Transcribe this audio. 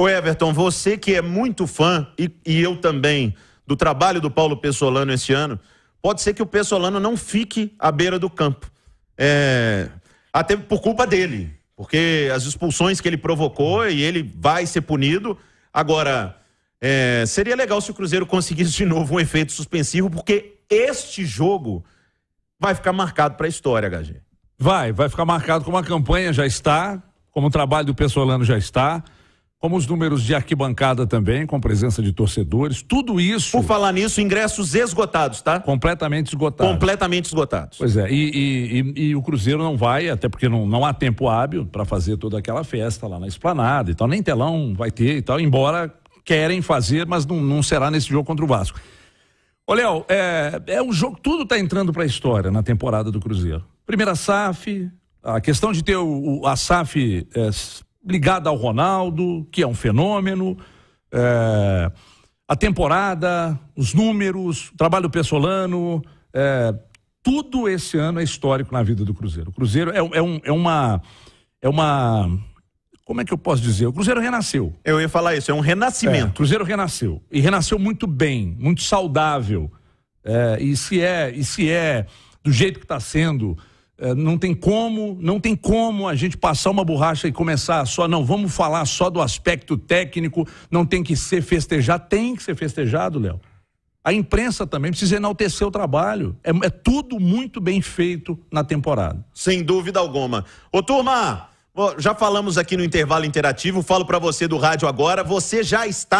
Ô Everton, você que é muito fã, e, e eu também, do trabalho do Paulo Pessolano esse ano, pode ser que o Pessolano não fique à beira do campo. É... Até por culpa dele, porque as expulsões que ele provocou e ele vai ser punido. Agora, é... seria legal se o Cruzeiro conseguisse de novo um efeito suspensivo, porque este jogo vai ficar marcado para a história, HG. Vai, vai ficar marcado como a campanha já está, como o trabalho do Pessolano já está como os números de arquibancada também, com presença de torcedores, tudo isso. Por falar nisso, ingressos esgotados, tá? Completamente esgotados. Completamente esgotados. Pois é, e, e, e, e o Cruzeiro não vai, até porque não, não há tempo hábil para fazer toda aquela festa lá na esplanada e tal, nem telão vai ter e tal, embora querem fazer, mas não, não será nesse jogo contra o Vasco. Ô, Léo, é, é um jogo, tudo está entrando para a história na temporada do Cruzeiro. Primeira SAF, a questão de ter o, o a SAF. É, ligada ao Ronaldo, que é um fenômeno. É, a temporada, os números, o trabalho pessolano, é, tudo esse ano é histórico na vida do Cruzeiro. O Cruzeiro é, é, um, é uma. É uma. Como é que eu posso dizer? O Cruzeiro renasceu. Eu ia falar isso, é um renascimento. É, o Cruzeiro renasceu. E renasceu muito bem, muito saudável. É, e se é, e se é do jeito que está sendo, é, não tem como, não tem como a gente passar uma borracha e começar só, não, vamos falar só do aspecto técnico, não tem que ser festejado, tem que ser festejado, Léo. A imprensa também precisa enaltecer o trabalho. É, é, tudo muito bem feito na temporada. Sem dúvida alguma. Ô, turma, já falamos aqui no intervalo interativo, falo para você do rádio agora, você já está